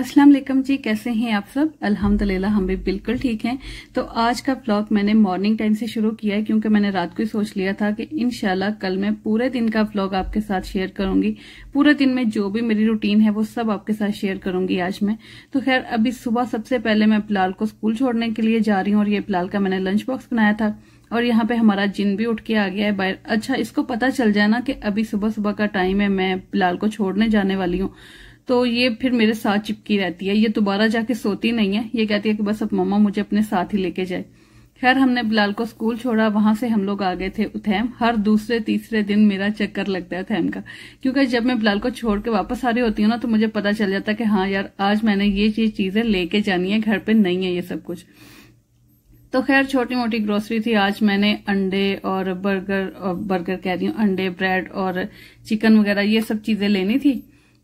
अस्सलाम वालेकुम जी कैसे हैं आप सब अल्हम्दुलिल्लाह हम भी बिल्कुल ठीक हैं तो आज का ब्लॉग मैंने मॉर्निंग टाइम से शुरू किया है क्योंकि मैंने रात को ही सोच लिया था कि इनशाला कल मैं पूरे दिन का ब्लॉग आपके साथ शेयर करूंगी पूरे दिन में जो भी मेरी रूटीन है वो सब आपके साथ शेयर करूंगी आज मैं तो खैर अभी सुबह सबसे पहले मैं बिलाल को स्कूल छोड़ने के लिए जा रही हूँ और ये बिलाल का मैंने लंच बॉक्स बनाया था और यहाँ पे हमारा जिन भी उठ के आ गया है बाहर अच्छा इसको पता चल जाए ना कि अभी सुबह सुबह का टाइम है मैं बिलाल को छोड़ने जाने वाली हूँ तो ये फिर मेरे साथ चिपकी रहती है ये दोबारा जाके सोती नहीं है ये कहती है कि बस अब मम्मा मुझे अपने साथ ही लेके जाए खैर हमने बिलाल को स्कूल छोड़ा वहां से हम लोग आ गए थे उथैम हर दूसरे तीसरे दिन मेरा चक्कर लगता है उथैम का क्योंकि जब मैं बिलाल को छोड़ के वापस आ रही होती हूँ ना तो मुझे पता चल जाता है कि हाँ यार आज मैंने ये ये चीजें लेके जानी है घर पे नहीं है ये सब कुछ तो खैर छोटी मोटी ग्रोसरी थी आज मैंने अंडे और बर्गर और बर्गर कह रही हूँ अंडे ब्रेड और चिकन वगैरह ये सब चीजें लेनी थी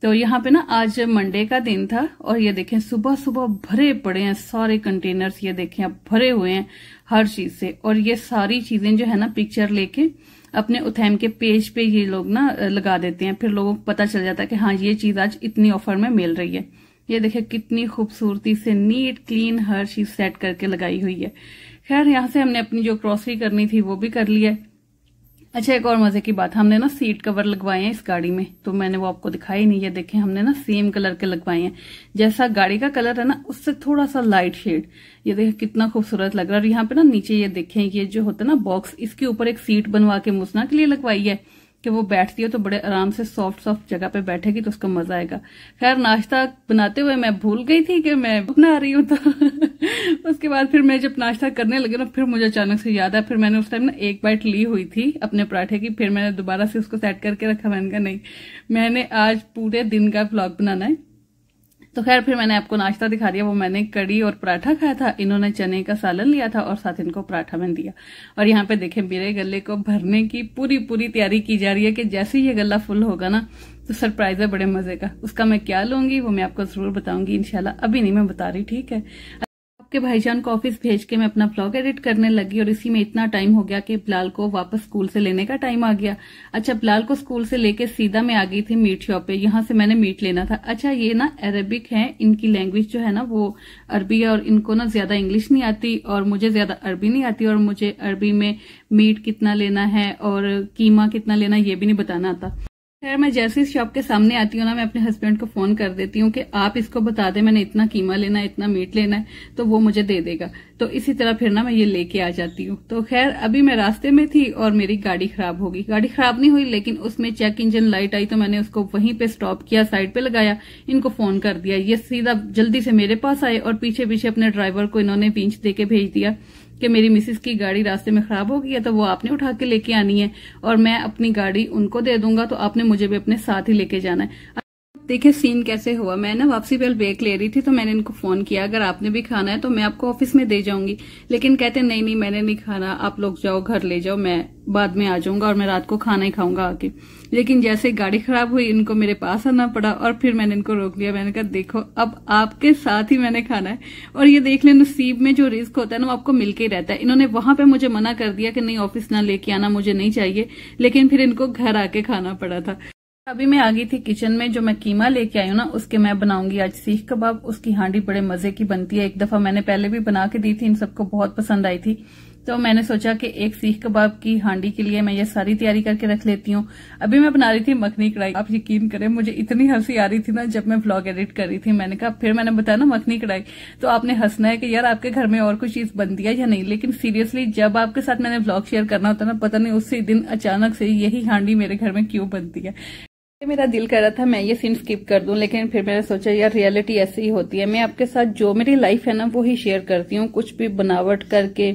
तो यहाँ पे ना आज मंडे का दिन था और ये देखें सुबह सुबह भरे पड़े हैं सारे कंटेनर्स ये देखें अब भरे हुए हैं हर चीज से और ये सारी चीजें जो है ना पिक्चर लेके अपने उथैम के पेज पे ये लोग ना लगा देते हैं फिर लोगों को पता चल जाता है कि हाँ ये चीज आज इतनी ऑफर में मिल रही है ये देखे कितनी खूबसूरती से नीट क्लीन हर चीज सेट करके लगाई हुई है खैर यहाँ से हमने अपनी जो क्रॉसरी करनी थी वो भी कर लिया है अच्छा एक और मजे की बात हमने ना सीट कवर लगवाए हैं इस गाड़ी में तो मैंने वो आपको दिखाई नहीं है देखें हमने ना सेम कलर के लगवाए हैं जैसा गाड़ी का कलर है ना उससे थोड़ा सा लाइट शेड ये देखे कितना खूबसूरत लग रहा है और यहाँ पे ना नीचे ये देखें ये जो होता है ना बॉक्स इसके ऊपर एक सीट बनवा के मुसना के लिए लगवाई है कि वो बैठती है तो बड़े आराम से सॉफ्ट सॉफ्ट जगह पे बैठेगी तो उसका मजा आएगा खैर नाश्ता बनाते हुए मैं भूल गई थी कि मैं बना रही हूँ तो उसके बाद फिर मैं जब नाश्ता करने लगी ना फिर मुझे अचानक से याद आया फिर मैंने उस टाइम ना एक बाइट ली हुई थी अपने पराठे की फिर मैंने दोबारा से उसको सेट करके रखा मैंने कहा नहीं मैंने आज पूरे दिन का ब्लॉग बनाना है तो खैर फिर मैंने आपको नाश्ता दिखा दिया वो मैंने कड़ी और पराठा खाया था इन्होंने चने का सालन लिया था और साथ इनको पराठा मैंने दिया और यहाँ पे देखे मेरे गले को भरने की पूरी पूरी तैयारी की जा रही है कि जैसे ही ये गला फुल होगा ना तो सरप्राइज है बड़े मजे का उसका मैं क्या लूंगी वो मैं आपको जरूर बताऊंगी इनशाला अभी नहीं मैं बता रही ठीक है आपके भाईजान को ऑफिस भेज के मैं अपना ब्लॉग एडिट करने लगी और इसी में इतना टाइम हो गया कि बिलाल को वापस स्कूल से लेने का टाइम आ गया अच्छा बिलाल को स्कूल से लेके सीधा मैं आ गई थी मीट शॉप पे यहाँ से मैंने मीट लेना था अच्छा ये ना अरेबिक है इनकी लैंग्वेज जो है ना वो अरबी है और इनको ना ज्यादा इंग्लिश नहीं आती और मुझे ज्यादा अरबी नहीं आती और मुझे अरबी में मीट कितना लेना है और कीमा कितना लेना ये भी नहीं बताना आता खैर मैं जैसे इस शॉप के सामने आती हूँ ना मैं अपने हस्बैंड को फोन कर देती हूँ कि आप इसको बता दें मैंने इतना कीमा लेना है इतना मीट लेना है तो वो मुझे दे देगा तो इसी तरह फिर ना मैं ये लेके आ जाती हूँ तो खैर अभी मैं रास्ते में थी और मेरी गाड़ी खराब होगी गाड़ी खराब नहीं हुई लेकिन उसमें चेक इंजन लाइट आई तो मैंने उसको वहीं पे स्टॉप किया साइड पे लगाया इनको फोन कर दिया ये सीधा जल्दी से मेरे पास आए और पीछे पीछे अपने ड्राइवर को इन्होंने पींच दे के भेज दिया कि मेरी मिसिस की गाड़ी रास्ते में खराब हो गई है तो वो आपने उठा के लेके आनी है और मैं अपनी गाड़ी उनको दे दूंगा तो आपने मुझे भी अपने साथ ही लेके जाना है देखिए सीन कैसे हुआ मैं ना वापसी पर ब्रेक ले रही थी तो मैंने इनको फोन किया अगर आपने भी खाना है तो मैं आपको ऑफिस में दे जाऊंगी लेकिन कहते नहीं नहीं मैंने नहीं खाना आप लोग जाओ घर ले जाओ मैं बाद में आ जाऊंगा और मैं रात को खाना ही खाऊंगा आके लेकिन जैसे गाड़ी खराब हुई इनको मेरे पास आना पड़ा और फिर मैंने इनको रोक लिया मैंने कहा देखो अब आपके साथ ही मैंने खाना है और ये देख ले नसीब में जो रिस्क होता है ना वो आपको मिलके ही रहता है इन्होंने वहां पे मुझे मना कर दिया कि नहीं ऑफिस ना लेके आना मुझे नहीं चाहिए लेकिन फिर इनको घर आके खाना पड़ा था अभी मैं आ गई थी किचन में जो मैं कीमा लेके आई हूँ ना उसके मैं बनाऊंगी आज सीख कबाब उसकी हांडी बड़े मजे की बनती है एक दफा मैंने पहले भी बना के दी थी इन सबको बहुत पसंद आई थी तो मैंने सोचा कि एक सीख कबाब की हांडी के लिए मैं ये सारी तैयारी करके रख लेती हूँ अभी मैं बना रही थी मखनी कढ़ाई आप यकीन करें मुझे इतनी हंसी आ रही थी ना जब मैं ब्लॉग एडिट कर रही थी मैंने कहा फिर मैंने बताया ना मखनी कढ़ाई तो आपने हंसना है कि यार आपके घर में और कोई चीज बन दिया या नहीं लेकिन सीरियसली जब आपके साथ मैंने ब्लॉग शेयर करना होता ना पता नहीं उसी दिन अचानक से यही हांडी मेरे घर में क्यों बनती है मेरा दिल कर रहा था मैं ये सीन स्किप कर दूं लेकिन फिर मैंने सोचा यार रियलिटी ऐसी ही होती है मैं आपके साथ जो मेरी लाइफ है ना वो ही शेयर करती हूँ कुछ भी बनावट करके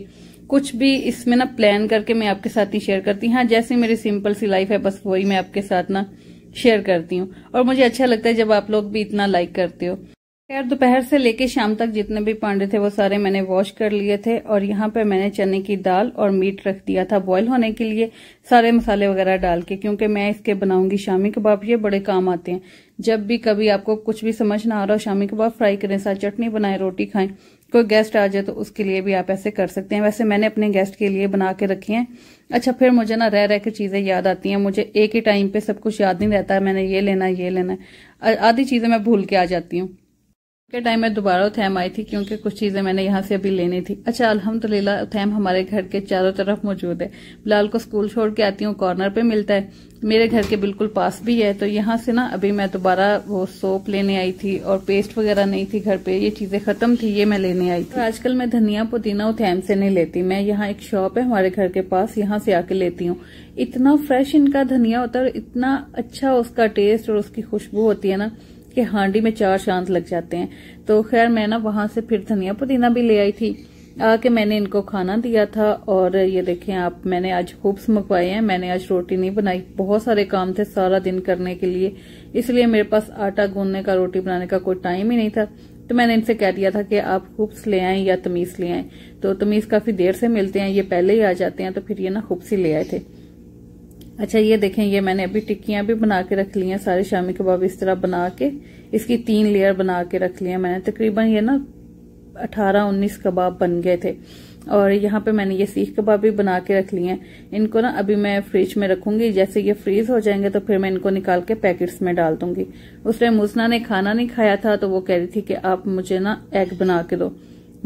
कुछ भी इसमें ना प्लान करके मैं आपके साथ ही शेयर करती हूँ हाँ जैसी मेरी सिंपल सी लाइफ है बस वही मैं आपके साथ ना शेयर करती हूँ और मुझे अच्छा लगता है जब आप लोग भी इतना लाइक करते हो खैर दोपहर से लेके शाम तक जितने भी पांडे थे वो सारे मैंने वॉश कर लिए थे और यहाँ पे मैंने चने की दाल और मीट रख दिया था बॉईल होने के लिए सारे मसाले वगैरह डाल के क्योंकि मैं इसके बनाऊंगी शामी कबाब ये बड़े काम आते हैं जब भी कभी आपको कुछ भी समझ ना आ रहा हो शामी कबाब फ्राई करें साथ चटनी बनाए रोटी खाएं कोई गेस्ट आ जाए तो उसके लिए भी आप ऐसे कर सकते हैं वैसे मैंने अपने गेस्ट के लिए बना के रखी हैं अच्छा फिर मुझे ना रह रह के चीज़ें याद आती हैं मुझे एक ही टाइम पे सब कुछ याद नहीं रहता है मैंने ये लेना ये लेना आधी चीज़ें मैं भूल के आ जाती हूँ के टाइम में दोबारा उथैम आई थी क्योंकि कुछ चीज़ें मैंने यहाँ से अभी लेनी थी अच्छा अल्हम्दुलिल्लाह उथैम हमारे घर के चारों तरफ मौजूद है बिलाल को स्कूल छोड़ के आती हूँ कॉर्नर पे मिलता है मेरे घर के बिल्कुल पास भी है तो यहाँ से ना अभी मैं दोबारा वो सोप लेने आई थी और पेस्ट वगैरह नहीं थी घर पे ये चीज़ें ख़त्म थी ये मैं लेने आई थी तो आजकल मैं धनिया पुदीना उथैम से नहीं लेती मैं यहाँ एक शॉप है हमारे घर के पास यहाँ से आके लेती हूँ इतना फ्रेश इनका धनिया होता है और इतना अच्छा उसका टेस्ट और उसकी खुशबू होती है ना कि हांडी में चार शांत लग जाते हैं तो खैर मैं ना वहां से फिर धनिया पुदीना भी ले आई थी आके मैंने इनको खाना दिया था और ये देखें आप मैंने आज हुप्स मंगवाए हैं मैंने आज रोटी नहीं बनाई बहुत सारे काम थे सारा दिन करने के लिए इसलिए मेरे पास आटा गूंदने का रोटी बनाने का कोई टाइम ही नहीं था तो मैंने इनसे कह दिया था कि आप हुप्स ले आए या तमीज ले आए तो तमीज काफी देर से मिलते हैं ये पहले ही आ जाते हैं तो फिर ये ना हुप्स ही ले आए थे अच्छा ये देखें ये मैंने अभी टिक्कियां भी बना के रख ली हैं सारे शामी कबाब इस तरह बना के इसकी तीन लेयर बना के रख ली मैंने तकरीबन ये ना अठारह उन्नीस कबाब बन गए थे और यहाँ पे मैंने ये सीख कबाब भी बना के रख लिए हैं इनको ना अभी मैं फ्रिज में रखूंगी जैसे ये फ्रीज हो जाएंगे तो फिर मैं इनको निकाल के पैकेट्स में डाल दूंगी उस टाइम मुस्ना ने खाना नहीं खाया था तो वो कह रही थी कि आप मुझे ना एग बना के दो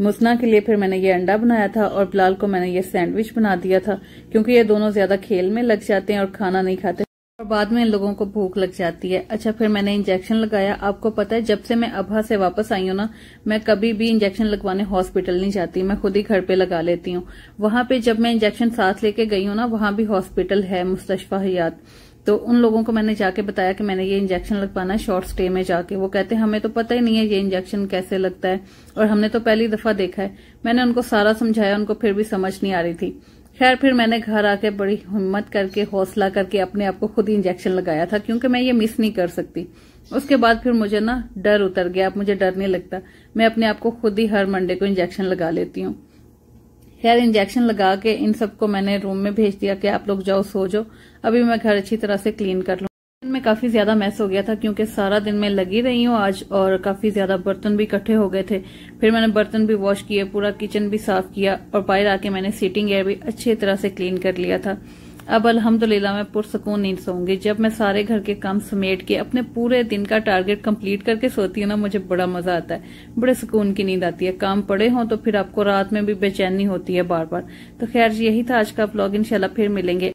मुस्ना के लिए फिर मैंने ये अंडा बनाया था और बिलाल को मैंने ये सैंडविच बना दिया था क्योंकि ये दोनों ज्यादा खेल में लग जाते हैं और खाना नहीं खाते और बाद में इन लोगों को भूख लग जाती है अच्छा फिर मैंने इंजेक्शन लगाया आपको पता है जब से मैं अभा से वापस आई हूँ ना मैं कभी भी इंजेक्शन लगवाने हॉस्पिटल नहीं जाती मैं खुद ही घर पे लगा लेती हूँ वहां पे जब मैं इंजेक्शन साथ लेके गई हूँ ना वहां भी हॉस्पिटल है मुस्तफा हयात तो उन लोगों को मैंने जाके बताया कि मैंने ये इंजेक्शन लगवाना है शॉर्ट स्टे में जाके वो कहते हैं हमें तो पता ही नहीं है ये इंजेक्शन कैसे लगता है और हमने तो पहली दफा देखा है मैंने उनको सारा समझाया उनको फिर भी समझ नहीं आ रही थी खैर फिर मैंने घर आके बड़ी हिम्मत करके हौसला करके अपने आप को खुद ही इंजेक्शन लगाया था क्योंकि मैं ये मिस नहीं कर सकती उसके बाद फिर मुझे ना डर उतर गया अब मुझे डर नहीं लगता मैं अपने आप को खुद ही हर मंडे को इंजेक्शन लगा लेती हूँ खैर इंजेक्शन लगा के इन सबको मैंने रूम में भेज दिया कि आप लोग जाओ सो जाओ अभी मैं घर अच्छी तरह से क्लीन कर लूँ में काफी ज्यादा मैस हो गया था क्योंकि सारा दिन मैं लगी रही हूँ आज और काफी ज्यादा बर्तन भी इकट्ठे हो गए थे फिर मैंने बर्तन भी वॉश किए पूरा किचन भी साफ किया और बाहर आके मैंने सीटिंग एयर भी अच्छी तरह से क्लीन कर लिया था अब अलहमदुल्ला मैं पुरसकून नींद सोऊंगी जब मैं सारे घर के काम समेट के अपने पूरे दिन का टारगेट कंप्लीट करके सोती हूँ ना मुझे बड़ा मजा आता है बड़े सुकून की नींद आती है काम पड़े हों तो फिर आपको रात में भी बेचैनी होती है बार बार तो खैर यही था आज का ब्लॉग इनशाला फिर मिलेंगे